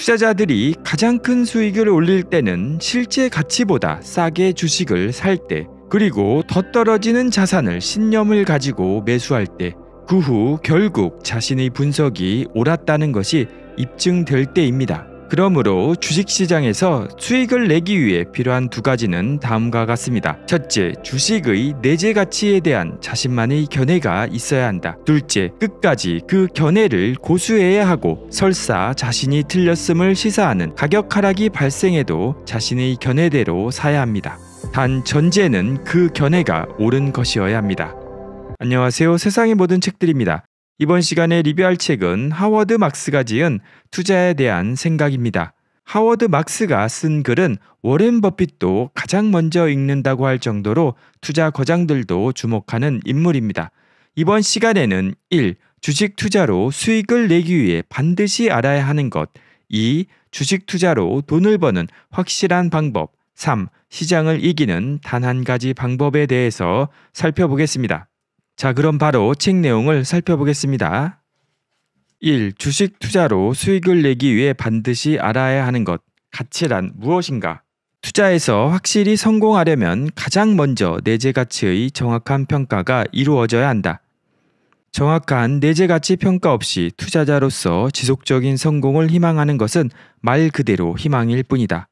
투자자들이 가장 큰 수익을 올릴 때는 실제 가치보다 싸게 주식을 살 때, 그리고 더 떨어지는 자산을 신념을 가지고 매수할 때, 그 후 결국 자신의 분석이 옳았다는 것이 입증될 때입니다. 그러므로 주식시장에서 수익을 내기 위해 필요한 두 가지는 다음과 같습니다. 첫째, 주식의 내재 가치에 대한 자신만의 견해가 있어야 한다. 둘째, 끝까지 그 견해를 고수해야 하고 설사 자신이 틀렸음을 시사하는 가격 하락이 발생해도 자신의 견해대로 사야 합니다. 단 전제는 그 견해가 옳은 것이어야 합니다. 안녕하세요. 세상의 모든 책들입니다. 이번 시간에 리뷰할 책은 하워드 막스가 지은 투자에 대한 생각입니다. 하워드 막스가 쓴 글은 워렌 버핏도 가장 먼저 읽는다고 할 정도로 투자 거장들도 주목하는 인물입니다. 이번 시간에는 1. 주식 투자로 수익을 내기 위해 반드시 알아야 하는 것 2. 주식 투자로 돈을 버는 확실한 방법 3. 시장을 이기는 단 한 가지 방법에 대해서 살펴보겠습니다. 자, 그럼 바로 책 내용을 살펴보겠습니다. 1. 주식 투자로 수익을 내기 위해 반드시 알아야 하는 것. 가치란 무엇인가? 투자에서 확실히 성공하려면 가장 먼저 내재 가치의 정확한 평가가 이루어져야 한다. 정확한 내재 가치 평가 없이 투자자로서 지속적인 성공을 희망하는 것은 말 그대로 희망일 뿐이다.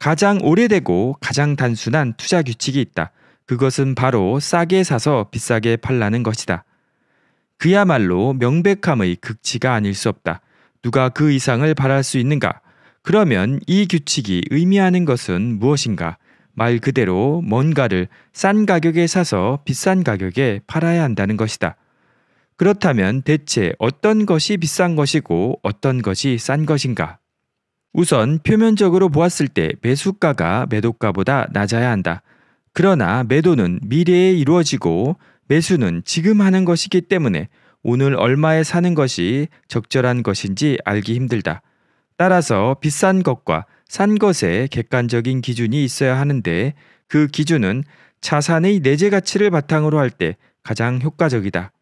가장 오래되고 가장 단순한 투자 규칙이 있다. 그것은 바로 싸게 사서 비싸게 팔라는 것이다. 그야말로 명백함의 극치가 아닐 수 없다. 누가 그 이상을 바랄 수 있는가? 그러면 이 규칙이 의미하는 것은 무엇인가? 말 그대로 뭔가를 싼 가격에 사서 비싼 가격에 팔아야 한다는 것이다. 그렇다면 대체 어떤 것이 비싼 것이고 어떤 것이 싼 것인가? 우선 표면적으로 보았을 때 매수가가 매도가보다 낮아야 한다. 그러나 매도는 미래에 이루어지고 매수는 지금 하는 것이기 때문에 오늘 얼마에 사는 것이 적절한 것인지 알기 힘들다. 따라서 비싼 것과 싼 것에 객관적인 기준이 있어야 하는데 그 기준은 자산의 내재 가치를 바탕으로 할 때 가장 효과적이다.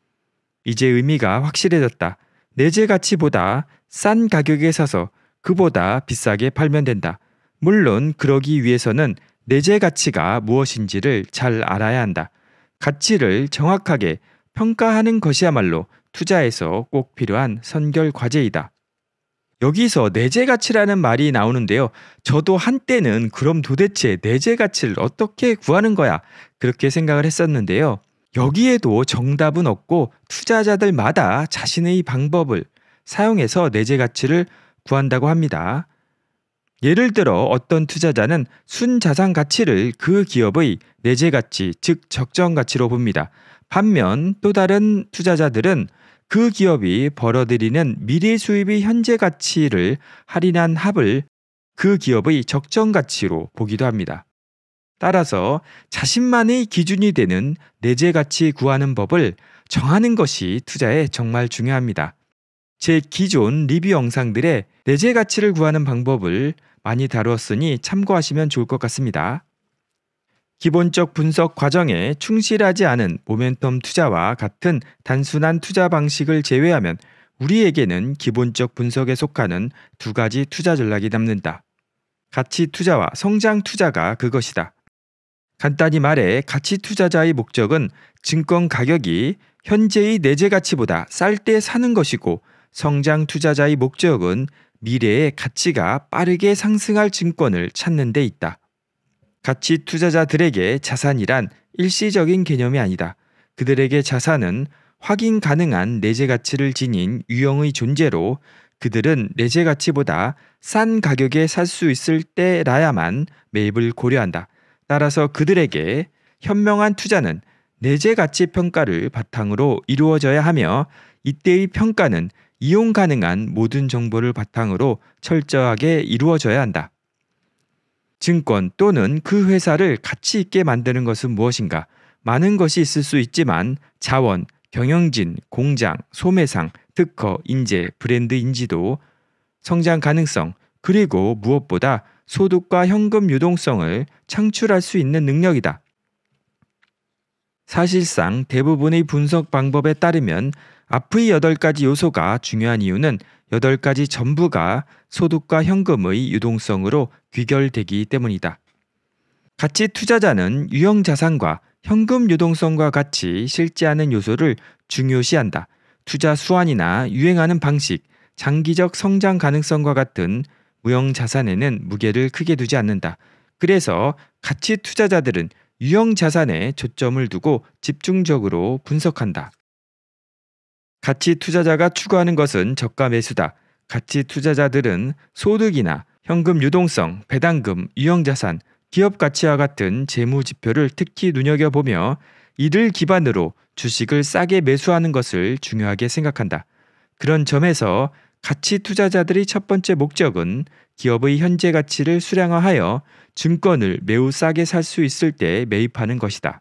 이제 의미가 확실해졌다. 내재 가치보다 싼 가격에 사서 그보다 비싸게 팔면 된다. 물론 그러기 위해서는 내재 가치가 무엇인지를 잘 알아야 한다. 가치를 정확하게 평가하는 것이야말로 투자에서 꼭 필요한 선결 과제이다. 여기서 내재 가치라는 말이 나오는데요. 저도 한때는 그럼 도대체 내재 가치를 어떻게 구하는 거야? 그렇게 생각을 했었는데요. 여기에도 정답은 없고 투자자들마다 자신의 방법을 사용해서 내재 가치를 구한다고 합니다. 예를 들어 어떤 투자자는 순자산 가치를 그 기업의 내재 가치, 즉 적정 가치로 봅니다. 반면 또 다른 투자자들은 그 기업이 벌어들이는 미래 수입의 현재 가치를 할인한 합을 그 기업의 적정 가치로 보기도 합니다. 따라서 자신만의 기준이 되는 내재 가치 구하는 법을 정하는 것이 투자에 정말 중요합니다. 제 기존 리뷰 영상들의 내재 가치를 구하는 방법을 많이 다루었으니 참고하시면 좋을 것 같습니다. 기본적 분석 과정에 충실하지 않은 모멘텀 투자와 같은 단순한 투자 방식을 제외하면 우리에게는 기본적 분석에 속하는 두 가지 투자 전략이 남는다. 가치 투자와 성장 투자가 그것이다. 간단히 말해 가치 투자자의 목적은 증권 가격이 현재의 내재 가치보다 쌀 때 사는 것이고 성장 투자자의 목적은 미래의 가치가 빠르게 상승할 증권을 찾는 데 있다. 가치 투자자들에게 자산이란 일시적인 개념이 아니다. 그들에게 자산은 확인 가능한 내재 가치를 지닌 유형의 존재로 그들은 내재 가치보다 싼 가격에 살 수 있을 때라야만 매입을 고려한다. 따라서 그들에게 현명한 투자는 내재 가치 평가를 바탕으로 이루어져야 하며 이때의 평가는 이용 가능한 모든 정보를 바탕으로 철저하게 이루어져야 한다. 증권 또는 그 회사를 가치 있게 만드는 것은 무엇인가? 많은 것이 있을 수 있지만 자원, 경영진, 공장, 소매상, 특허, 인재, 브랜드 인지도, 성장 가능성, 그리고 무엇보다 소득과 현금 유동성을 창출할 수 있는 능력이다. 사실상 대부분의 분석 방법에 따르면 앞의 8가지 요소가 중요한 이유는 8가지 전부가 소득과 현금의 유동성으로 귀결되기 때문이다. 같이 투자자는 유형 자산과 현금 유동성과 같이 실제하는 요소를 중요시한다. 투자 수완이나 유행하는 방식, 장기적 성장 가능성과 같은 무형 자산에는 무게를 크게 두지 않는다. 그래서 가치 투자자들은 유형 자산에 초점을 두고 집중적으로 분석한다. 가치 투자자가 추구하는 것은 저가 매수다. 가치 투자자들은 소득이나 현금 유동성, 배당금, 유형자산, 기업 가치와 같은 재무 지표를 특히 눈여겨보며 이를 기반으로 주식을 싸게 매수하는 것을 중요하게 생각한다. 그런 점에서 가치 투자자들의 첫 번째 목적은 기업의 현재 가치를 수량화하여 증권을 매우 싸게 살 수 있을 때 매입하는 것이다.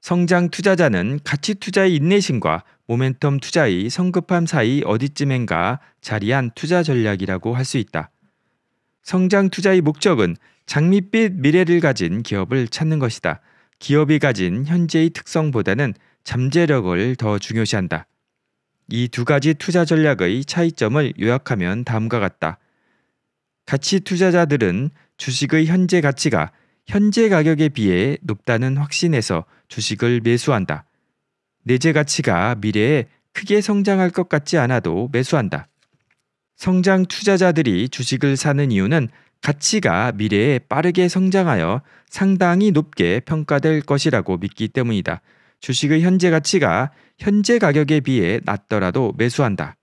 성장 투자자는 가치 투자의 인내심과 모멘텀 투자의 성급함 사이 어디쯤엔가 자리한 투자 전략이라고 할 수 있다. 성장 투자의 목적은 장밋빛 미래를 가진 기업을 찾는 것이다. 기업이 가진 현재의 특성보다는 잠재력을 더 중요시한다. 이 두 가지 투자 전략의 차이점을 요약하면 다음과 같다. 가치 투자자들은 주식의 현재 가치가 현재 가격에 비해 높다는 확신에서 주식을 매수한다. 내재 가치가 미래에 크게 성장할 것 같지 않아도 매수한다. 성장 투자자들이 주식을 사는 이유는 가치가 미래에 빠르게 성장하여 상당히 높게 평가될 것이라고 믿기 때문이다. 주식의 현재 가치가 현재 가격에 비해 낮더라도 매수한다.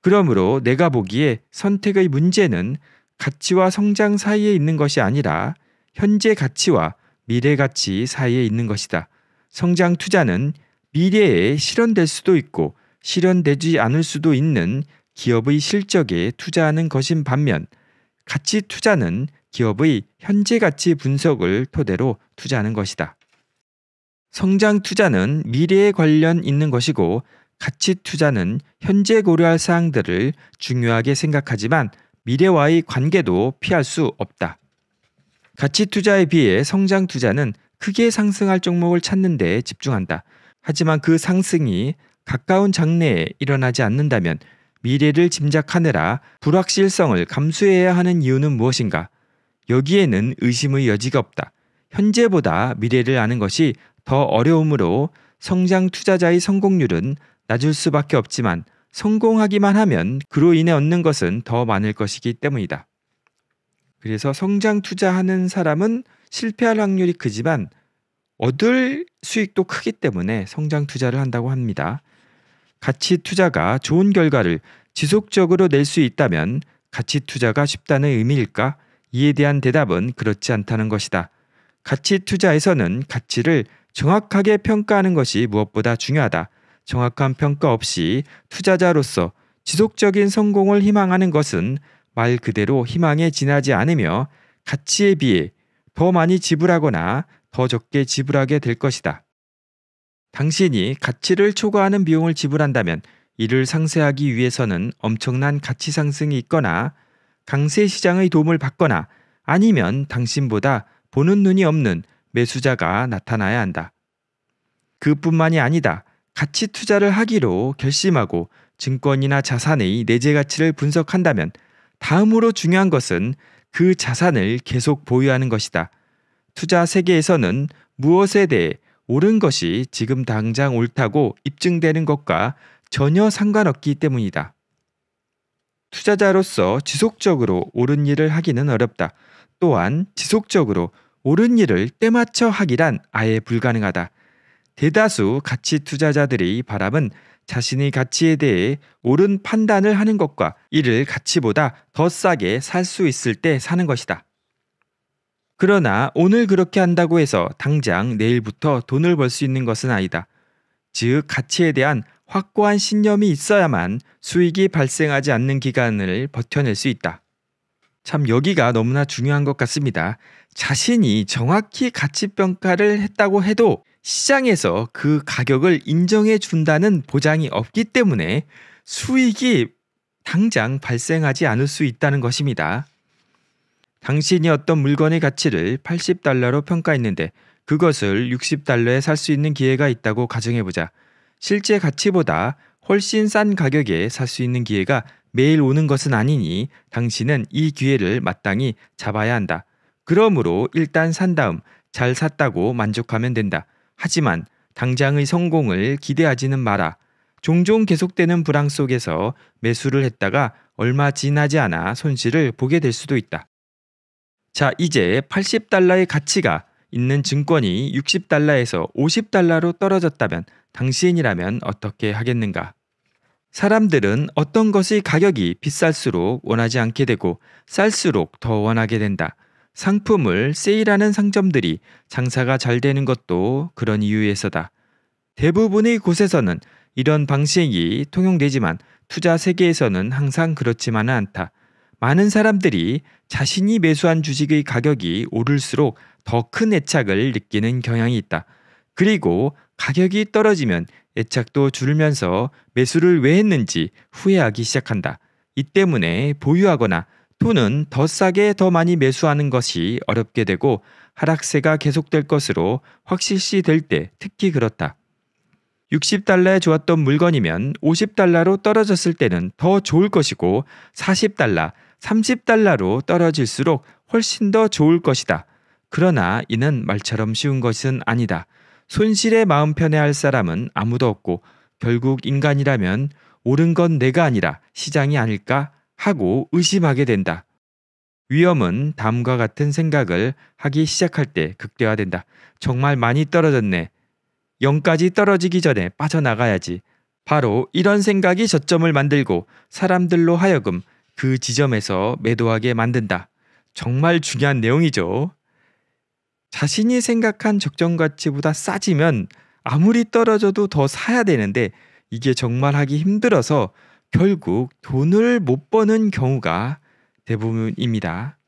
그러므로 내가 보기에 선택의 문제는 가치와 성장 사이에 있는 것이 아니라 현재 가치와 미래 가치 사이에 있는 것이다. 성장 투자는 미래에 실현될 수도 있고 실현되지 않을 수도 있는 기업의 실적에 투자하는 것인 반면 가치 투자는 기업의 현재 가치 분석을 토대로 투자하는 것이다. 성장 투자는 미래에 관련 있는 것이고 가치 투자는 현재 고려할 사항들을 중요하게 생각하지만 미래와의 관계도 피할 수 없다. 가치 투자에 비해 성장 투자는 크게 상승할 종목을 찾는 데 집중한다. 하지만 그 상승이 가까운 장래에 일어나지 않는다면 미래를 짐작하느라 불확실성을 감수해야 하는 이유는 무엇인가? 여기에는 의심의 여지가 없다. 현재보다 미래를 아는 것이 더 어려우므로 성장 투자자의 성공률은 낮을 수밖에 없지만 성공하기만 하면 그로 인해 얻는 것은 더 많을 것이기 때문이다. 그래서 성장 투자하는 사람은 실패할 확률이 크지만 얻을 수익도 크기 때문에 성장 투자를 한다고 합니다. 가치 투자가 좋은 결과를 지속적으로 낼 수 있다면 가치 투자가 쉽다는 의미일까? 이에 대한 대답은 그렇지 않다는 것이다. 가치 투자에서는 가치를 정확하게 평가하는 것이 무엇보다 중요하다. 정확한 평가 없이 투자자로서 지속적인 성공을 희망하는 것은 말 그대로 희망에 지나지 않으며 가치에 비해 더 많이 지불하거나 더 적게 지불하게 될 것이다. 당신이 가치를 초과하는 비용을 지불한다면 이를 상쇄하기 위해서는 엄청난 가치 상승이 있거나 강세 시장의 도움을 받거나 아니면 당신보다 보는 눈이 없는 매수자가 나타나야 한다. 그뿐만이 아니다. 가치 투자를 하기로 결심하고 증권이나 자산의 내재 가치를 분석한다면 다음으로 중요한 것은 그 자산을 계속 보유하는 것이다. 투자 세계에서는 무엇에 대해 옳은 것이 지금 당장 옳다고 입증되는 것과 전혀 상관없기 때문이다. 투자자로서 지속적으로 옳은 일을 하기는 어렵다. 또한 지속적으로 옳은 일을 때맞춰 하기란 아예 불가능하다. 대다수 가치 투자자들의 바람은 자신의 가치에 대해 옳은 판단을 하는 것과 이를 가치보다 더 싸게 살 수 있을 때 사는 것이다. 그러나 오늘 그렇게 한다고 해서 당장 내일부터 돈을 벌 수 있는 것은 아니다. 즉, 가치에 대한 확고한 신념이 있어야만 수익이 발생하지 않는 기간을 버텨낼 수 있다. 참 여기가 너무나 중요한 것 같습니다. 자신이 정확히 가치평가를 했다고 해도 시장에서 그 가격을 인정해 준다는 보장이 없기 때문에 수익이 당장 발생하지 않을 수 있다는 것입니다. 당신이 어떤 물건의 가치를 80달러로 평가했는데 그것을 60달러에 살 수 있는 기회가 있다고 가정해보자. 실제 가치보다 훨씬 싼 가격에 살 수 있는 기회가 매일 오는 것은 아니니 당신은 이 기회를 마땅히 잡아야 한다. 그러므로 일단 산 다음 잘 샀다고 만족하면 된다. 하지만 당장의 성공을 기대하지는 마라. 종종 계속되는 불황 속에서 매수를 했다가 얼마 지나지 않아 손실을 보게 될 수도 있다. 자, 이제 80달러의 가치가 있는 증권이 60달러에서 50달러로 떨어졌다면 당신이라면 어떻게 하겠는가? 사람들은 어떤 것의 가격이 비쌀수록 원하지 않게 되고 쌀수록 더 원하게 된다. 상품을 세일하는 상점들이 장사가 잘 되는 것도 그런 이유에서다. 대부분의 곳에서는 이런 방식이 통용되지만 투자 세계에서는 항상 그렇지만은 않다. 많은 사람들이 자신이 매수한 주식의 가격이 오를수록 더 큰 애착을 느끼는 경향이 있다. 그리고 가격이 떨어지면 애착도 줄면서 매수를 왜 했는지 후회하기 시작한다. 이 때문에 보유하거나 또는 더 싸게 더 많이 매수하는 것이 어렵게 되고 하락세가 계속될 것으로 확실시 될 때 특히 그렇다. 60달러에 좋았던 물건이면 50달러로 떨어졌을 때는 더 좋을 것이고 40달러, 30달러로 떨어질수록 훨씬 더 좋을 것이다. 그러나 이는 말처럼 쉬운 것은 아니다. 손실에 마음 편해 할 사람은 아무도 없고 결국 인간이라면 옳은 건 내가 아니라 시장이 아닐까 하고 의심하게 된다. 위험은 다음과 같은 생각을 하기 시작할 때 극대화된다. 정말 많이 떨어졌네. 0까지 떨어지기 전에 빠져나가야지. 바로 이런 생각이 저점을 만들고 사람들로 하여금 그 지점에서 매도하게 만든다. 정말 중요한 내용이죠. 자신이 생각한 적정 가치보다 싸지면 아무리 떨어져도 더 사야 되는데 이게 정말 하기 힘들어서 결국 돈을 못 버는 경우가 대부분입니다.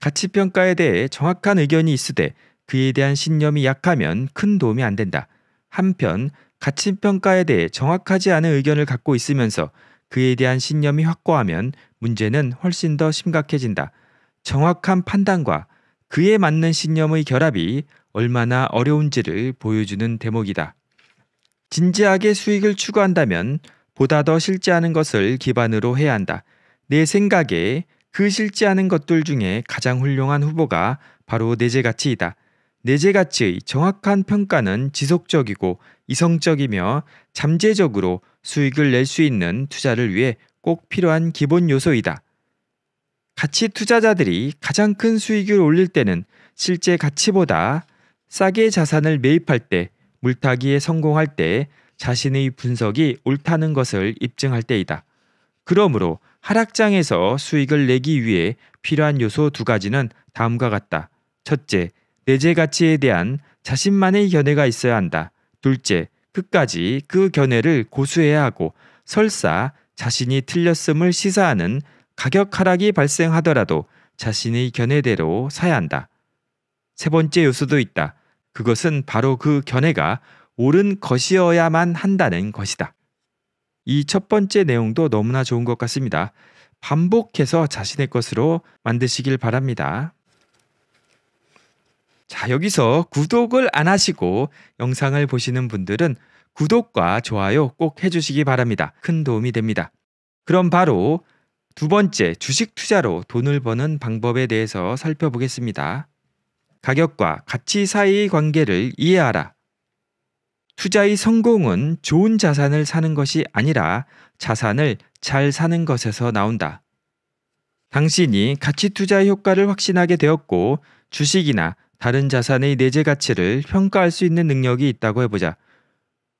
가치평가에 대해 정확한 의견이 있으되 그에 대한 신념이 약하면 큰 도움이 안 된다. 한편 가치평가에 대해 정확하지 않은 의견을 갖고 있으면서 그에 대한 신념이 확고하면 문제는 훨씬 더 심각해진다. 정확한 판단과 그에 맞는 신념의 결합이 얼마나 어려운지를 보여주는 대목이다. 진지하게 수익을 추구한다면 보다 더 실제하는 것을 기반으로 해야 한다. 내 생각에 그 실제하는 것들 중에 가장 훌륭한 후보가 바로 내재 가치이다. 내재 가치의 정확한 평가는 지속적이고 이성적이며 잠재적으로 수익을 낼 수 있는 투자를 위해 꼭 필요한 기본 요소이다. 가치 투자자들이 가장 큰 수익을 올릴 때는 실제 가치보다 싸게 자산을 매입할 때, 물타기에 성공할 때 자신의 분석이 옳다는 것을 입증할 때이다. 그러므로 하락장에서 수익을 내기 위해 필요한 요소 두 가지는 다음과 같다. 첫째, 내재 가치에 대한 자신만의 견해가 있어야 한다. 둘째, 끝까지 그 견해를 고수해야 하고 설사 자신이 틀렸음을 시사하는 가격 하락이 발생하더라도 자신의 견해대로 사야 한다. 세 번째 요소도 있다. 그것은 바로 그 견해가 옳은 것이어야만 한다는 것이다. 이 첫 번째 내용도 너무나 좋은 것 같습니다. 반복해서 자신의 것으로 만드시길 바랍니다. 자, 여기서 구독을 안 하시고 영상을 보시는 분들은 구독과 좋아요 꼭 해주시기 바랍니다. 큰 도움이 됩니다. 그럼 바로 두 번째 주식 투자로 돈을 버는 방법에 대해서 살펴보겠습니다. 가격과 가치 사이의 관계를 이해하라. 투자의 성공은 좋은 자산을 사는 것이 아니라 자산을 잘 사는 것에서 나온다. 당신이 가치 투자의 효과를 확신하게 되었고 주식이나 다른 자산의 내재 가치를 평가할 수 있는 능력이 있다고 해보자.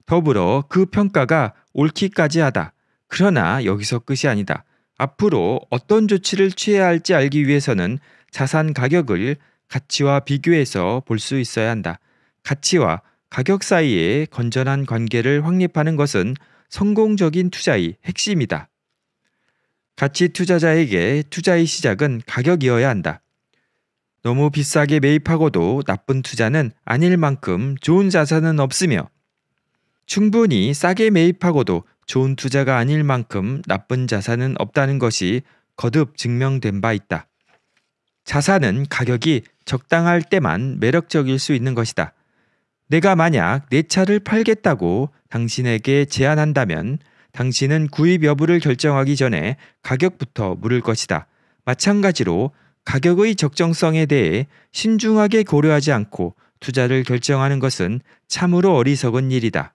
더불어 그 평가가 옳기까지 하다. 그러나 여기서 끝이 아니다. 앞으로 어떤 조치를 취해야 할지 알기 위해서는 자산 가격을 가치와 비교해서 볼 수 있어야 한다. 가치와 가격 사이의 건전한 관계를 확립하는 것은 성공적인 투자의 핵심이다. 가치 투자자에게 투자의 시작은 가격이어야 한다. 너무 비싸게 매입하고도 나쁜 투자는 아닐 만큼 좋은 자산은 없으며 충분히 싸게 매입하고도 좋은 투자가 아닐 만큼 나쁜 자산은 없다는 것이 거듭 증명된 바 있다. 자산은 가격이 적당할 때만 매력적일 수 있는 것이다. 내가 만약 내 차를 팔겠다고 당신에게 제안한다면 당신은 구입 여부를 결정하기 전에 가격부터 물을 것이다. 마찬가지로 가격의 적정성에 대해 신중하게 고려하지 않고 투자를 결정하는 것은 참으로 어리석은 일이다.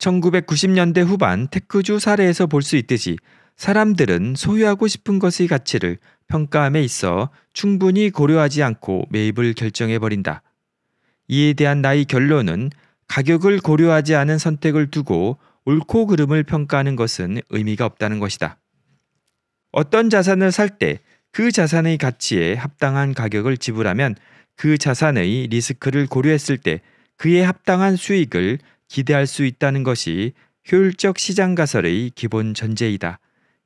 1990년대 후반 테크주 사례에서 볼 수 있듯이 사람들은 소유하고 싶은 것의 가치를 평가함에 있어 충분히 고려하지 않고 매입을 결정해버린다. 이에 대한 나의 결론은 가격을 고려하지 않은 선택을 두고 옳고 그름을 평가하는 것은 의미가 없다는 것이다. 어떤 자산을 살때 그 자산의 가치에 합당한 가격을 지불하면 그 자산의 리스크를 고려했을 때 그에 합당한 수익을 기대할 수 있다는 것이 효율적 시장 가설의 기본 전제이다.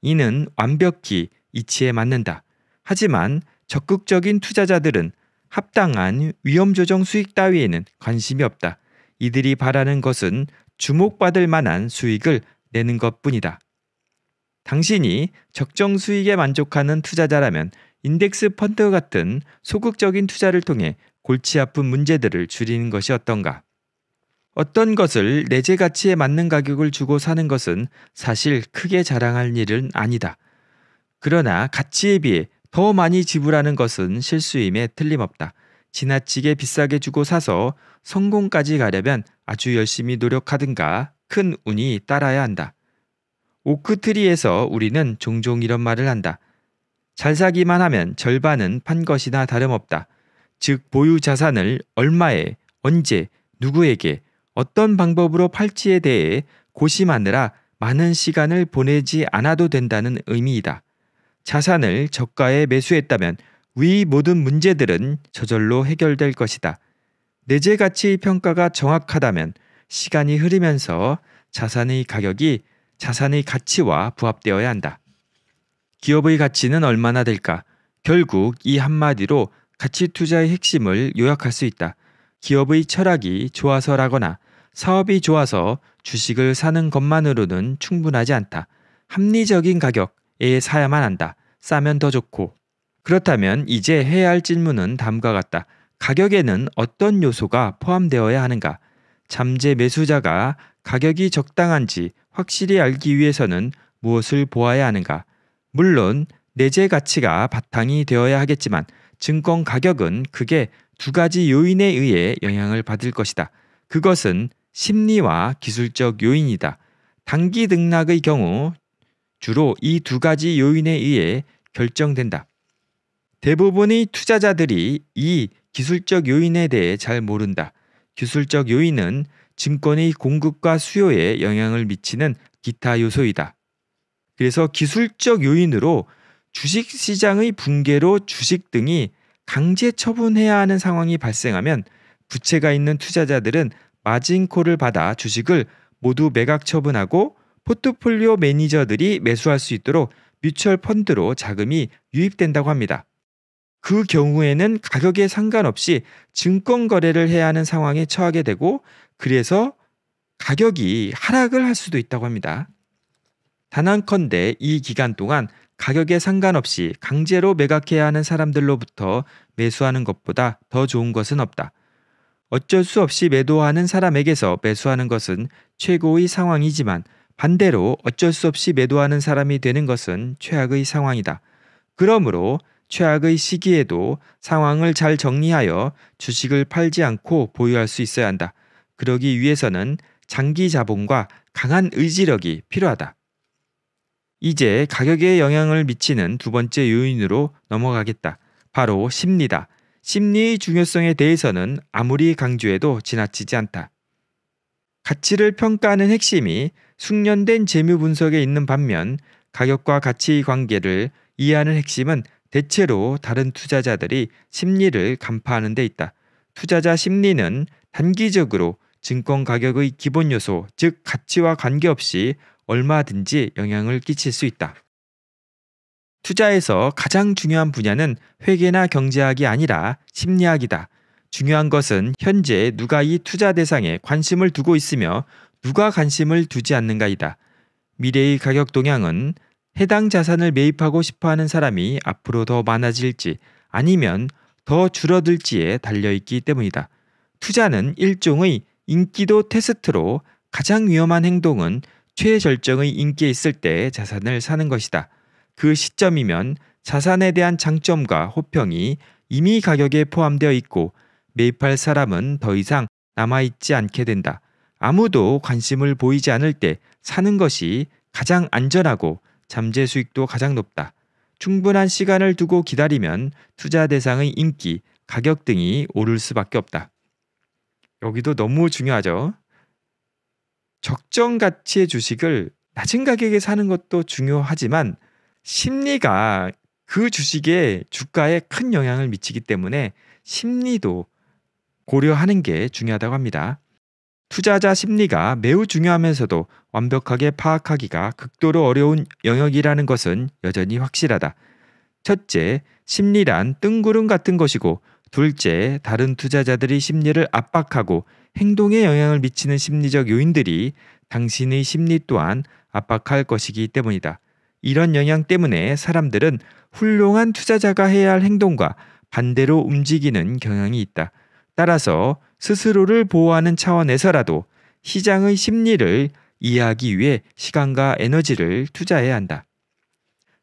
이는 완벽히 이치에 맞는다. 하지만 적극적인 투자자들은 합당한 위험 조정 수익 따위에는 관심이 없다. 이들이 바라는 것은 주목받을 만한 수익을 내는 것뿐이다. 당신이 적정 수익에 만족하는 투자자라면 인덱스 펀드 같은 소극적인 투자를 통해 골치 아픈 문제들을 줄이는 것이 어떤가? 어떤 것을 내재 가치에 맞는 가격을 주고 사는 것은 사실 크게 자랑할 일은 아니다. 그러나 가치에 비해 더 많이 지불하는 것은 실수임에 틀림없다. 지나치게 비싸게 주고 사서 성공까지 가려면 아주 열심히 노력하든가 큰 운이 따라야 한다. 오크트리에서 우리는 종종 이런 말을 한다. 잘 사기만 하면 절반은 판 것이나 다름없다. 즉 보유 자산을 얼마에, 언제, 누구에게, 어떤 방법으로 팔지에 대해 고심하느라 많은 시간을 보내지 않아도 된다는 의미이다. 자산을 저가에 매수했다면 위 모든 문제들은 저절로 해결될 것이다. 내재 가치 평가가 정확하다면 시간이 흐르면서 자산의 가격이 자산의 가치와 부합되어야 한다. 기업의 가치는 얼마나 될까? 결국 이 한마디로 가치 투자의 핵심을 요약할 수 있다. 기업의 철학이 좋아서라거나 사업이 좋아서 주식을 사는 것만으로는 충분하지 않다. 합리적인 가격에 사야만 한다. 싸면 더 좋고. 그렇다면 이제 해야 할 질문은 다음과 같다. 가격에는 어떤 요소가 포함되어야 하는가? 잠재 매수자가 가격이 적당한지 확실히 알기 위해서는 무엇을 보아야 하는가? 물론 내재 가치가 바탕이 되어야 하겠지만 증권 가격은 그게 두 가지 요인에 의해 영향을 받을 것이다. 그것은 심리와 기술적 요인이다. 단기 등락의 경우 주로 이 두 가지 요인에 의해 결정된다. 대부분의 투자자들이 이 기술적 요인에 대해 잘 모른다. 기술적 요인은 증권의 공급과 수요에 영향을 미치는 기타 요소이다. 그래서 기술적 요인으로 주식 시장의 붕괴로 주식 등이 강제 처분해야 하는 상황이 발생하면 부채가 있는 투자자들은 마진콜을 받아 주식을 모두 매각 처분하고 포트폴리오 매니저들이 매수할 수 있도록 뮤추얼 펀드로 자금이 유입된다고 합니다. 그 경우에는 가격에 상관없이 증권 거래를 해야 하는 상황에 처하게 되고 그래서 가격이 하락을 할 수도 있다고 합니다. 단 한컨대이 기간 동안 가격에 상관없이 강제로 매각해야 하는 사람들로부터 매수하는 것보다 더 좋은 것은 없다. 어쩔 수 없이 매도하는 사람에게서 매수하는 것은 최고의 상황이지만 반대로 어쩔 수 없이 매도하는 사람이 되는 것은 최악의 상황이다. 그러므로 최악의 시기에도 상황을 잘 정리하여 주식을 팔지 않고 보유할 수 있어야 한다. 그러기 위해서는 장기 자본과 강한 의지력이 필요하다. 이제 가격에 영향을 미치는 두 번째 요인으로 넘어가겠다. 바로 심리다. 심리의 중요성에 대해서는 아무리 강조해도 지나치지 않다. 가치를 평가하는 핵심이 숙련된 재무 분석에 있는 반면 가격과 가치 의 관계를 이해하는 핵심은 대체로 다른 투자자들이 심리를 간파하는 데 있다. 투자자 심리는 단기적으로 증권 가격의 기본 요소, 즉 가치와 관계없이 얼마든지 영향을 끼칠 수 있다. 투자에서 가장 중요한 분야는 회계나 경제학이 아니라 심리학이다. 중요한 것은 현재 누가 이 투자 대상에 관심을 두고 있으며 누가 관심을 두지 않는가이다. 미래의 가격 동향은 해당 자산을 매입하고 싶어 하는 사람이 앞으로 더 많아질지 아니면 더 줄어들지에 달려있기 때문이다. 투자는 일종의 인기도 테스트로 가장 위험한 행동은 최절정의 인기에 있을 때 자산을 사는 것이다. 그 시점이면 자산에 대한 장점과 호평이 이미 가격에 포함되어 있고 매입할 사람은 더 이상 남아있지 않게 된다. 아무도 관심을 보이지 않을 때 사는 것이 가장 안전하고 잠재 수익도 가장 높다. 충분한 시간을 두고 기다리면 투자 대상의 인기, 가격 등이 오를 수밖에 없다. 여기도 너무 중요하죠. 적정 가치의 주식을 낮은 가격에 사는 것도 중요하지만 심리가 그 주식의 주가에 큰 영향을 미치기 때문에 심리도 고려하는 게 중요하다고 합니다. 투자자 심리가 매우 중요하면서도 완벽하게 파악하기가 극도로 어려운 영역이라는 것은 여전히 확실하다. 첫째, 심리란 뜬구름 같은 것이고 둘째, 다른 투자자들이 심리를 압박하고 행동에 영향을 미치는 심리적 요인들이 당신의 심리 또한 압박할 것이기 때문이다. 이런 영향 때문에 사람들은 훌륭한 투자자가 해야 할 행동과 반대로 움직이는 경향이 있다. 따라서 스스로를 보호하는 차원에서라도 시장의 심리를 이해하기 위해 시간과 에너지를 투자해야 한다.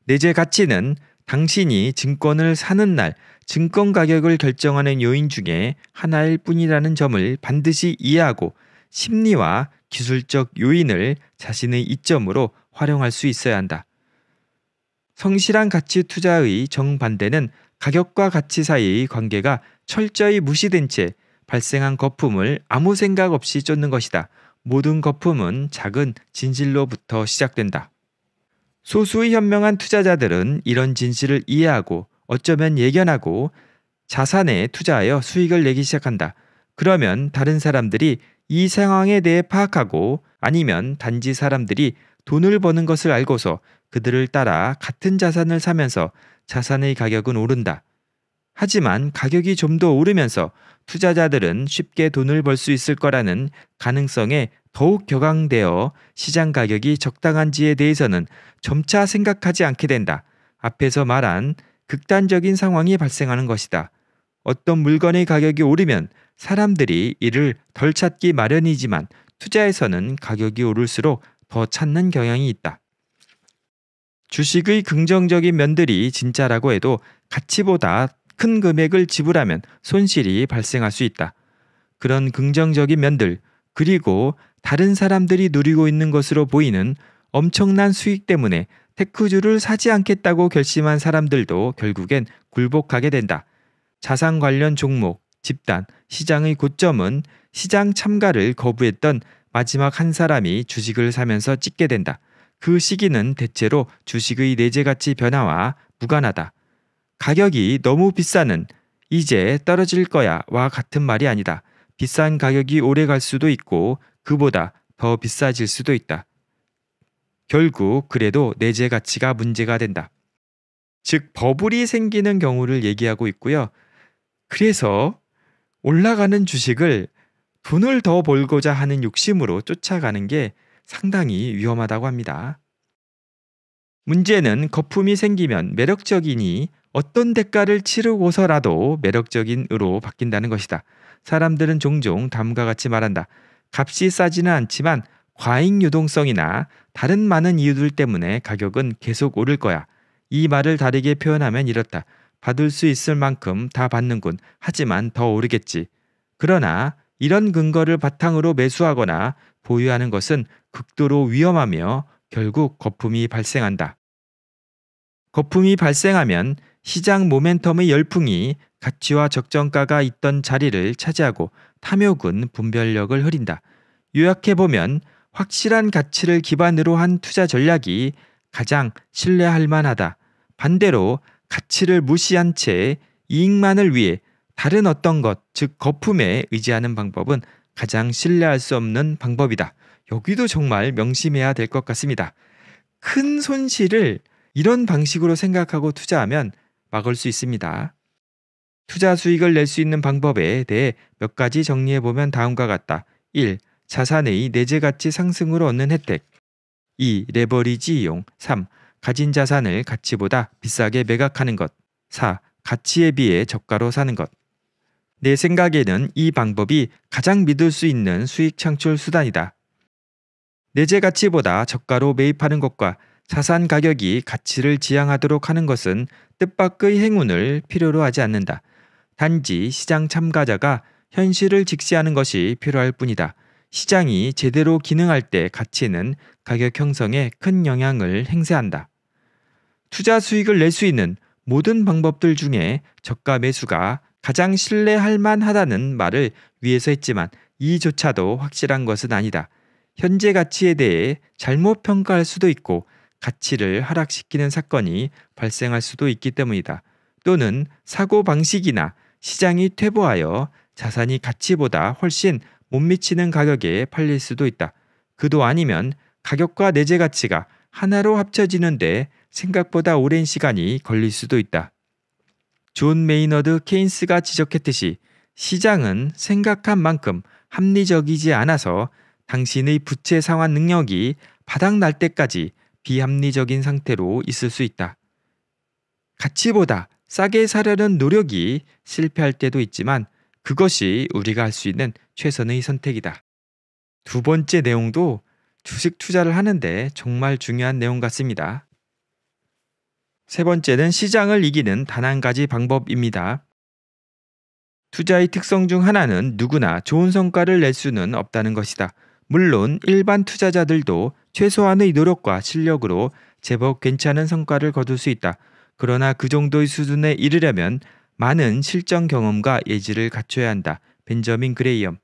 내재 가치는 당신이 증권을 사는 날 증권 가격을 결정하는 요인 중에 하나일 뿐이라는 점을 반드시 이해하고 심리와 기술적 요인을 자신의 이점으로 활용할 수 있어야 한다. 성실한 가치 투자의 정반대는 가격과 가치 사이의 관계가 철저히 무시된 채 발생한 거품을 아무 생각 없이 쫓는 것이다. 모든 거품은 작은 진실로부터 시작된다. 소수의 현명한 투자자들은 이런 진실을 이해하고 어쩌면 예견하고 자산에 투자하여 수익을 내기 시작한다. 그러면 다른 사람들이 이 상황에 대해 파악하고 아니면 단지 사람들이 돈을 버는 것을 알고서 그들을 따라 같은 자산을 사면서 자산의 가격은 오른다. 하지만 가격이 좀 더 오르면서 투자자들은 쉽게 돈을 벌 수 있을 거라는 가능성에 더욱 격앙되어 시장 가격이 적당한지에 대해서는 점차 생각하지 않게 된다. 앞에서 말한 극단적인 상황이 발생하는 것이다. 어떤 물건의 가격이 오르면 사람들이 이를 덜 찾기 마련이지만 투자에서는 가격이 오를수록 더 찾는 경향이 있다. 주식의 긍정적인 면들이 진짜라고 해도 가치보다 큰 금액을 지불하면 손실이 발생할 수 있다. 그런 긍정적인 면들, 그리고 다른 사람들이 누리고 있는 것으로 보이는 엄청난 수익 때문에 테크주를 사지 않겠다고 결심한 사람들도 결국엔 굴복하게 된다. 자산 관련 종목, 집단, 시장의 고점은 시장 참가를 거부했던 마지막 한 사람이 주식을 사면서 찍게 된다. 그 시기는 대체로 주식의 내재가치 변화와 무관하다. 가격이 너무 비싸는 이제 떨어질 거야 와 같은 말이 아니다. 비싼 가격이 오래 갈 수도 있고 그보다 더 비싸질 수도 있다. 결국 그래도 내재 가치가 문제가 된다. 즉 버블이 생기는 경우를 얘기하고 있고요. 그래서 올라가는 주식을 돈을 더 벌고자 하는 욕심으로 쫓아가는 게 상당히 위험하다고 합니다. 문제는 거품이 생기면 매력적이니 어떤 대가를 치르고서라도 매력적인 으로 바뀐다는 것이다. 사람들은 종종 다음과 같이 말한다. 값이 싸지는 않지만 과잉 유동성이나 다른 많은 이유들 때문에 가격은 계속 오를 거야. 이 말을 다르게 표현하면 이렇다. 받을 수 있을 만큼 다 받는군. 하지만 더 오르겠지. 그러나 이런 근거를 바탕으로 매수하거나 보유하는 것은 극도로 위험하며 결국 거품이 발생한다. 거품이 발생하면 시장 모멘텀의 열풍이 가치와 적정가가 있던 자리를 차지하고 탐욕은 분별력을 흐린다. 요약해보면 확실한 가치를 기반으로 한 투자 전략이 가장 신뢰할 만하다. 반대로 가치를 무시한 채 이익만을 위해 다른 어떤 것, 즉 거품에 의지하는 방법은 가장 신뢰할 수 없는 방법이다. 여기도 정말 명심해야 될 것 같습니다. 큰 손실을 이런 방식으로 생각하고 투자하면 막을 수 있습니다. 투자 수익을 낼 수 있는 방법에 대해 몇 가지 정리해 보면 다음과 같다. 1. 자산의 내재 가치 상승으로 얻는 혜택. 2. 레버리지 이용. 3. 가진 자산을 가치보다 비싸게 매각하는 것. 4. 가치에 비해 저가로 사는 것. 내 생각에는 이 방법이 가장 믿을 수 있는 수익 창출 수단이다. 내재 가치보다 저가로 매입하는 것과 자산 가격이 가치를 지향하도록 하는 것은 뜻밖의 행운을 필요로 하지 않는다. 단지 시장 참가자가 현실을 직시하는 것이 필요할 뿐이다. 시장이 제대로 기능할 때 가치는 가격 형성에 큰 영향을 행사한다. 투자 수익을 낼 수 있는 모든 방법들 중에 저가 매수가 가장 신뢰할 만하다는 말을 위에서 했지만 이조차도 확실한 것은 아니다. 현재 가치에 대해 잘못 평가할 수도 있고 가치를 하락시키는 사건이 발생할 수도 있기 때문이다. 또는 사고 방식이나 시장이 퇴보하여 자산이 가치보다 훨씬 못 미치는 가격에 팔릴 수도 있다. 그도 아니면 가격과 내재 가치가 하나로 합쳐지는데 생각보다 오랜 시간이 걸릴 수도 있다. 존 메이너드 케인스가 지적했듯이 시장은 생각한 만큼 합리적이지 않아서 당신의 부채 상환 능력이 바닥날 때까지 비합리적인 상태로 있을 수 있다. 가치보다 싸게 사려는 노력이 실패할 때도 있지만 그것이 우리가 할 수 있는 최선의 선택이다. 두 번째 내용도 주식 투자를 하는데 정말 중요한 내용 같습니다. 세 번째는 시장을 이기는 단 한 가지 방법입니다. 투자의 특성 중 하나는 누구나 좋은 성과를 낼 수는 없다는 것이다. 물론 일반 투자자들도 최소한의 노력과 실력으로 제법 괜찮은 성과를 거둘 수 있다. 그러나 그 정도의 수준에 이르려면 많은 실전 경험과 예지를 갖춰야 한다. 벤저민 그레이엄.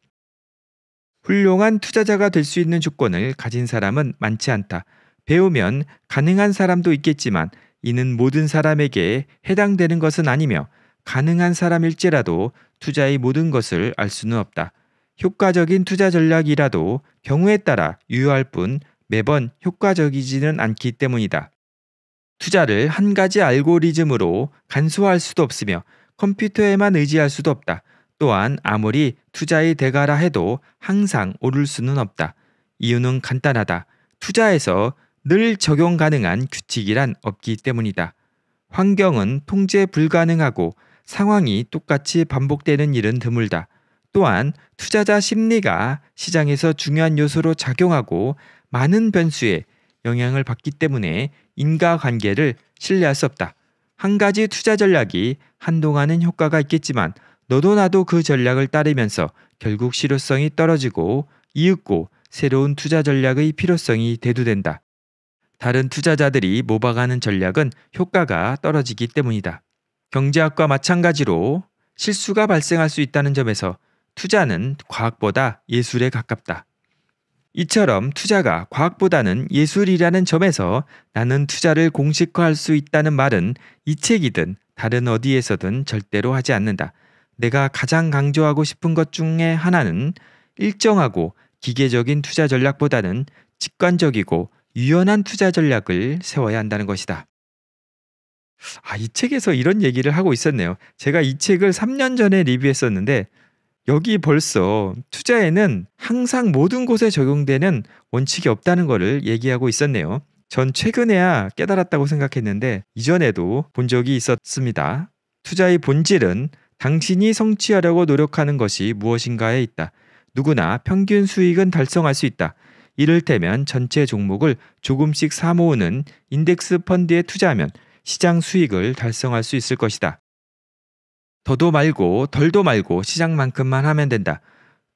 훌륭한 투자자가 될 수 있는 조건을 가진 사람은 많지 않다. 배우면 가능한 사람도 있겠지만 이는 모든 사람에게 해당되는 것은 아니며 가능한 사람일지라도 투자의 모든 것을 알 수는 없다. 효과적인 투자 전략이라도 경우에 따라 유효할 뿐 매번 효과적이지는 않기 때문이다. 투자를 한 가지 알고리즘으로 간소화할 수도 없으며 컴퓨터에만 의지할 수도 없다. 또한 아무리 투자의 대가라 해도 항상 오를 수는 없다. 이유는 간단하다. 투자에서 늘 적용 가능한 규칙이란 없기 때문이다. 환경은 통제 불가능하고 상황이 똑같이 반복되는 일은 드물다. 또한 투자자 심리가 시장에서 중요한 요소로 작용하고 많은 변수에 영향을 받기 때문에 인과관계를 신뢰할 수 없다. 한 가지 투자 전략이 한동안은 효과가 있겠지만 너도 나도 그 전략을 따르면서 결국 실효성이 떨어지고 이윽고 새로운 투자 전략의 필요성이 대두된다. 다른 투자자들이 모방하는 전략은 효과가 떨어지기 때문이다. 경제학과 마찬가지로 실수가 발생할 수 있다는 점에서 투자는 과학보다 예술에 가깝다. 이처럼 투자가 과학보다는 예술이라는 점에서 나는 투자를 공식화할 수 있다는 말은 이 책이든 다른 어디에서든 절대로 하지 않는다. 내가 가장 강조하고 싶은 것 중에 하나는 일정하고 기계적인 투자 전략보다는 직관적이고 유연한 투자 전략을 세워야 한다는 것이다. 아, 이 책에서 이런 얘기를 하고 있었네요. 제가 이 책을 3년 전에 리뷰했었는데 여기 벌써 투자에는 항상 모든 곳에 적용되는 원칙이 없다는 것을 얘기하고 있었네요. 전 최근에야 깨달았다고 생각했는데 이전에도 본 적이 있었습니다. 투자의 본질은 당신이 성취하려고 노력하는 것이 무엇인가에 있다. 누구나 평균 수익은 달성할 수 있다. 이를테면 전체 종목을 조금씩 사모으는 인덱스 펀드에 투자하면 시장 수익을 달성할 수 있을 것이다. 더도 말고 덜도 말고 시장만큼만 하면 된다.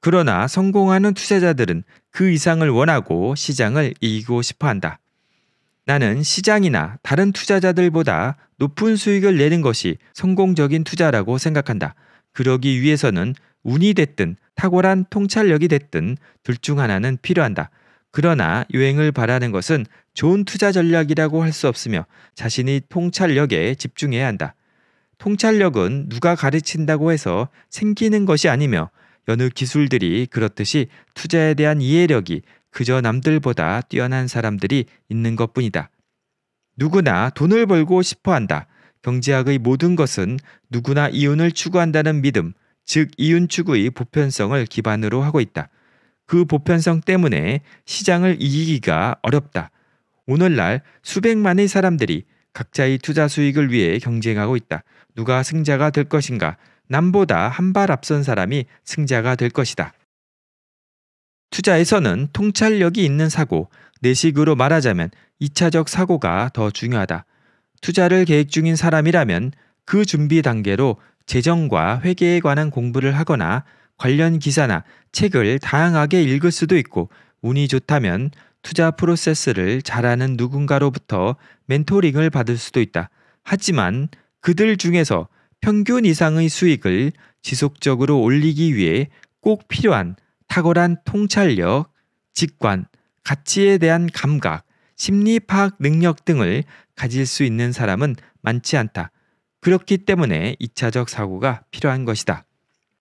그러나 성공하는 투자자들은 그 이상을 원하고 시장을 이기고 싶어 한다. 나는 시장이나 다른 투자자들보다 높은 수익을 내는 것이 성공적인 투자라고 생각한다. 그러기 위해서는 운이 됐든 탁월한 통찰력이 됐든 둘 중 하나는 필요한다. 그러나 유행을 바라는 것은 좋은 투자 전략이라고 할 수 없으며 자신의 통찰력에 집중해야 한다. 통찰력은 누가 가르친다고 해서 생기는 것이 아니며 여느 기술들이 그렇듯이 투자에 대한 이해력이 그저 남들보다 뛰어난 사람들이 있는 것 뿐이다. 누구나 돈을 벌고 싶어 한다. 경제학의 모든 것은 누구나 이윤을 추구한다는 믿음, 즉 이윤축의 보편성을 기반으로 하고 있다. 그 보편성 때문에 시장을 이기기가 어렵다. 오늘날 수백만의 사람들이 각자의 투자 수익을 위해 경쟁하고 있다. 누가 승자가 될 것인가? 남보다 한 발 앞선 사람이 승자가 될 것이다. 투자에서는 통찰력이 있는 사고, 내식으로 말하자면 2차적 사고가 더 중요하다. 투자를 계획 중인 사람이라면 그 준비 단계로 재정과 회계에 관한 공부를 하거나 관련 기사나 책을 다양하게 읽을 수도 있고 운이 좋다면 투자 프로세스를 잘하는 누군가로부터 멘토링을 받을 수도 있다. 하지만 그들 중에서 평균 이상의 수익을 지속적으로 올리기 위해 꼭 필요한 탁월한 통찰력, 직관, 가치에 대한 감각, 심리 파악 능력 등을 가질 수 있는 사람은 많지 않다. 그렇기 때문에 2차적 사고가 필요한 것이다.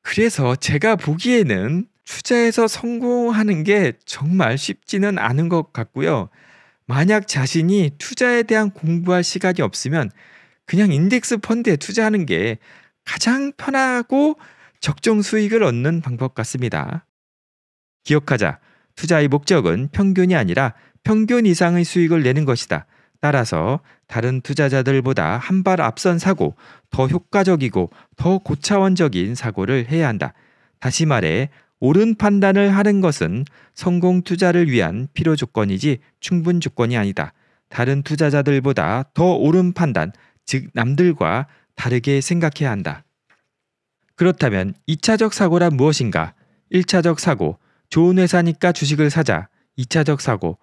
그래서 제가 보기에는 투자에서 성공하는 게 정말 쉽지는 않은 것 같고요. 만약 자신이 투자에 대한 공부할 시간이 없으면 그냥 인덱스 펀드에 투자하는 게 가장 편하고 적정 수익을 얻는 방법 같습니다. 기억하자. 투자의 목적은 평균이 아니라 평균 이상의 수익을 내는 것이다. 따라서 다른 투자자들보다 한 발 앞선 사고, 더 효과적이고 더 고차원적인 사고를 해야 한다. 다시 말해, 옳은 판단을 하는 것은 성공 투자를 위한 필요 조건이지 충분 조건이 아니다. 다른 투자자들보다 더 옳은 판단, 즉 남들과 다르게 생각해야 한다. 그렇다면 2차적 사고란 무엇인가? 1차적 사고, 좋은 회사니까 주식을 사자. 2차적 사고,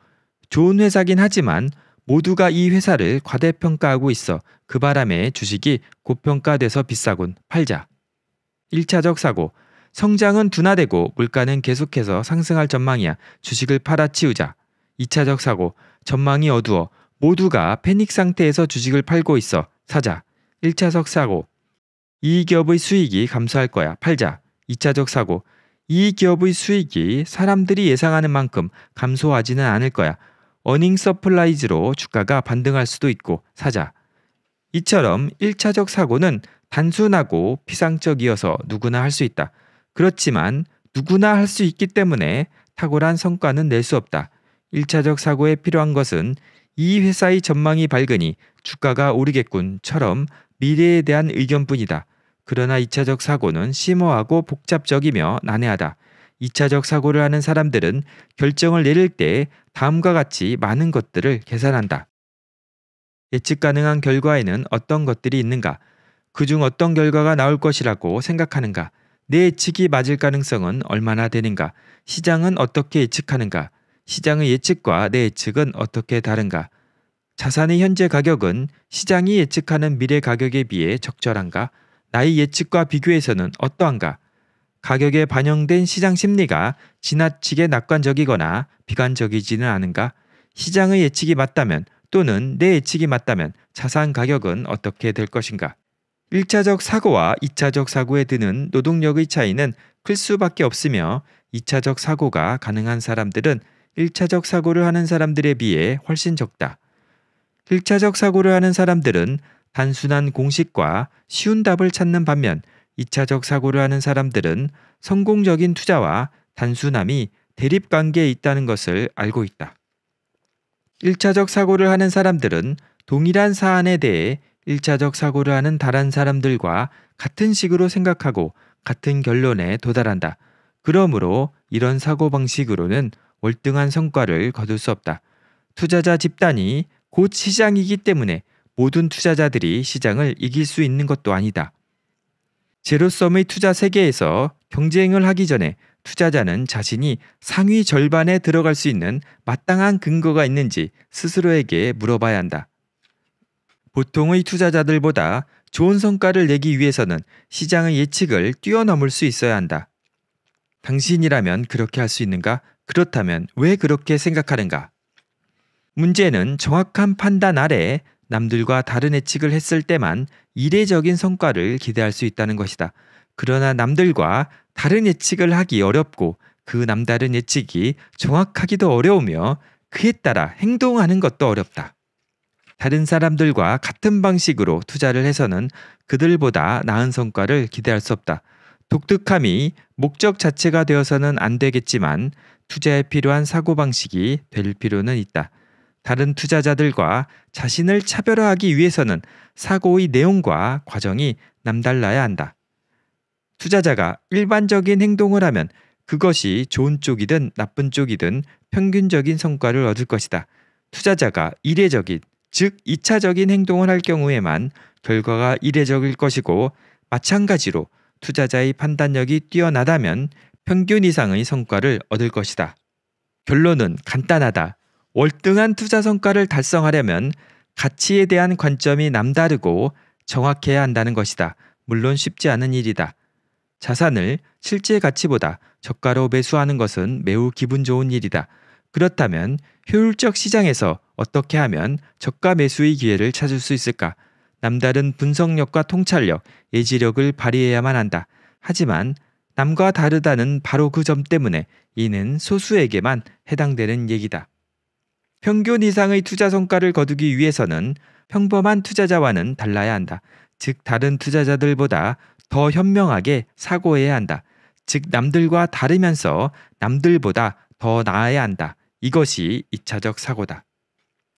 좋은 회사긴 하지만 모두가 이 회사를 과대평가하고 있어 그 바람에 주식이 고평가돼서 비싸군 팔자. 1차적 사고, 성장은 둔화되고 물가는 계속해서 상승할 전망이야. 주식을 팔아치우자. 2차적 사고, 전망이 어두워 모두가 패닉 상태에서 주식을 팔고 있어. 사자. 1차적 사고. 이 기업의 수익이 감소할 거야. 팔자. 2차적 사고. 이 기업의 수익이 사람들이 예상하는 만큼 감소하지는 않을 거야. 어닝 서플라이즈로 주가가 반등할 수도 있고 사자. 이처럼 1차적 사고는 단순하고 피상적이어서 누구나 할 수 있다. 그렇지만 누구나 할 수 있기 때문에 탁월한 성과는 낼 수 없다. 1차적 사고에 필요한 것은 이 회사의 전망이 밝으니 주가가 오르겠군처럼 미래에 대한 의견뿐이다. 그러나 2차적 사고는 심오하고 복잡적이며 난해하다. 2차적 사고를 하는 사람들은 결정을 내릴 때 다음과 같이 많은 것들을 계산한다. 예측 가능한 결과에는 어떤 것들이 있는가? 그중 어떤 결과가 나올 것이라고 생각하는가? 내 예측이 맞을 가능성은 얼마나 되는가? 시장은 어떻게 예측하는가? 시장의 예측과 내 예측은 어떻게 다른가? 자산의 현재 가격은 시장이 예측하는 미래 가격에 비해 적절한가? 나의 예측과 비교해서는 어떠한가? 가격에 반영된 시장 심리가 지나치게 낙관적이거나 비관적이지는 않은가? 시장의 예측이 맞다면 또는 내 예측이 맞다면 자산 가격은 어떻게 될 것인가? 1차적 사고와 2차적 사고에 드는 노동력의 차이는 클 수밖에 없으며 2차적 사고가 가능한 사람들은 1차적 사고를 하는 사람들에 비해 훨씬 적다. 1차적 사고를 하는 사람들은 단순한 공식과 쉬운 답을 찾는 반면 2차적 사고를 하는 사람들은 성공적인 투자와 단순함이 대립관계에 있다는 것을 알고 있다. 1차적 사고를 하는 사람들은 동일한 사안에 대해 1차적 사고를 하는 다른 사람들과 같은 식으로 생각하고 같은 결론에 도달한다. 그러므로 이런 사고방식으로는 월등한 성과를 거둘 수 없다. 투자자 집단이 곧 시장이기 때문에 모든 투자자들이 시장을 이길 수 있는 것도 아니다. 제로섬의 투자 세계에서 경쟁을 하기 전에 투자자는 자신이 상위 절반에 들어갈 수 있는 마땅한 근거가 있는지 스스로에게 물어봐야 한다. 보통의 투자자들보다 좋은 성과를 내기 위해서는 시장의 예측을 뛰어넘을 수 있어야 한다. 당신이라면 그렇게 할 수 있는가? 그렇다면 왜 그렇게 생각하는가? 문제는 정확한 판단 아래 남들과 다른 예측을 했을 때만 이례적인 성과를 기대할 수 있다는 것이다. 그러나 남들과 다른 예측을 하기 어렵고 그 남다른 예측이 정확하기도 어려우며 그에 따라 행동하는 것도 어렵다. 다른 사람들과 같은 방식으로 투자를 해서는 그들보다 나은 성과를 기대할 수 없다. 독특함이 목적 자체가 되어서는 안 되겠지만 투자에 필요한 사고방식이 될 필요는 있다. 다른 투자자들과 자신을 차별화하기 위해서는 사고의 내용과 과정이 남달라야 한다. 투자자가 일반적인 행동을 하면 그것이 좋은 쪽이든 나쁜 쪽이든 평균적인 성과를 얻을 것이다. 투자자가 이례적인, 즉 2차적인 행동을 할 경우에만 결과가 이례적일 것이고 마찬가지로 투자자의 판단력이 뛰어나다면 평균 이상의 성과를 얻을 것이다. 결론은 간단하다. 월등한 투자 성과를 달성하려면 가치에 대한 관점이 남다르고 정확해야 한다는 것이다. 물론 쉽지 않은 일이다. 자산을 실제 가치보다 저가로 매수하는 것은 매우 기분 좋은 일이다. 그렇다면 효율적 시장에서 어떻게 하면 저가 매수의 기회를 찾을 수 있을까? 남다른 분석력과 통찰력, 예지력을 발휘해야만 한다. 하지만 남과 다르다는 바로 그 점 때문에 이는 소수에게만 해당되는 얘기다. 평균 이상의 투자 성과를 거두기 위해서는 평범한 투자자와는 달라야 한다. 즉 다른 투자자들보다 더 현명하게 사고해야 한다. 즉 남들과 다르면서 남들보다 더 나아야 한다. 이것이 2차적 사고다.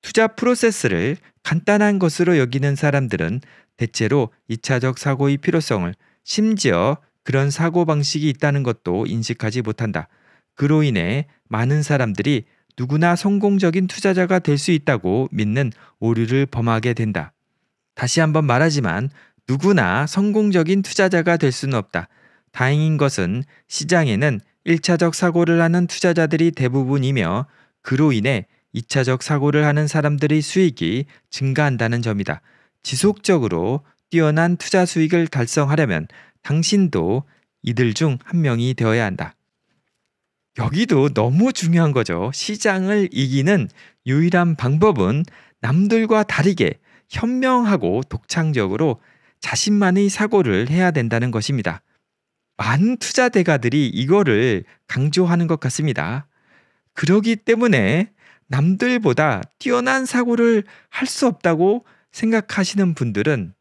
투자 프로세스를 간단한 것으로 여기는 사람들은 대체로 2차적 사고의 필요성을 심지어 그런 사고방식이 있다는 것도 인식하지 못한다. 그로 인해 많은 사람들이 누구나 성공적인 투자자가 될 수 있다고 믿는 오류를 범하게 된다. 다시 한번 말하지만 누구나 성공적인 투자자가 될 수는 없다. 다행인 것은 시장에는 1차적 사고를 하는 투자자들이 대부분이며 그로 인해 2차적 사고를 하는 사람들의 수익이 증가한다는 점이다. 지속적으로 뛰어난 투자 수익을 달성하려면 당신도 이들 중 한 명이 되어야 한다. 여기도 너무 중요한 거죠. 시장을 이기는 유일한 방법은 남들과 다르게 현명하고 독창적으로 자신만의 사고를 해야 된다는 것입니다. 많은 투자 대가들이 이거를 강조하는 것 같습니다. 그러기 때문에 남들보다 뛰어난 사고를 할 수 없다고 생각하시는 분들은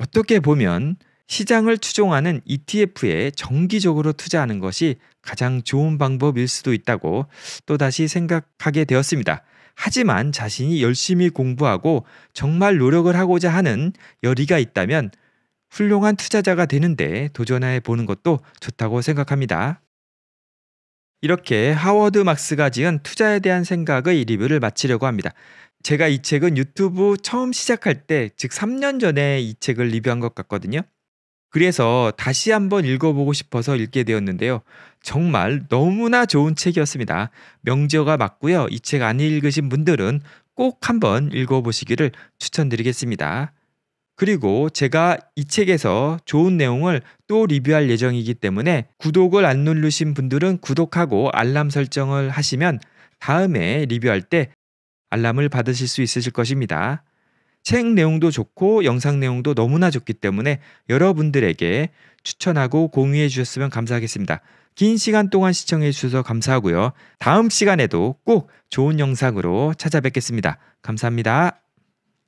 어떻게 보면 시장을 추종하는 ETF에 정기적으로 투자하는 것이 가장 좋은 방법일 수도 있다고 또다시 생각하게 되었습니다. 하지만 자신이 열심히 공부하고 정말 노력을 하고자 하는 열의가 있다면 훌륭한 투자자가 되는데 도전해 보는 것도 좋다고 생각합니다. 이렇게 하워드 막스가 지은 투자에 대한 생각의 리뷰를 마치려고 합니다. 제가 이 책은 유튜브 처음 시작할 때, 즉 3년 전에 이 책을 리뷰한 것 같거든요. 그래서 다시 한번 읽어보고 싶어서 읽게 되었는데요. 정말 너무나 좋은 책이었습니다. 명저가 맞고요. 이 책 안 읽으신 분들은 꼭 한번 읽어보시기를 추천드리겠습니다. 그리고 제가 이 책에서 좋은 내용을 또 리뷰할 예정이기 때문에 구독을 안 누르신 분들은 구독하고 알람 설정을 하시면 다음에 리뷰할 때 알람을 받으실 수 있으실 것입니다. 책 내용도 좋고 영상 내용도 너무나 좋기 때문에 여러분들에게 추천하고 공유해 주셨으면 감사하겠습니다. 긴 시간 동안 시청해 주셔서 감사하고요. 다음 시간에도 꼭 좋은 영상으로 찾아뵙겠습니다. 감사합니다.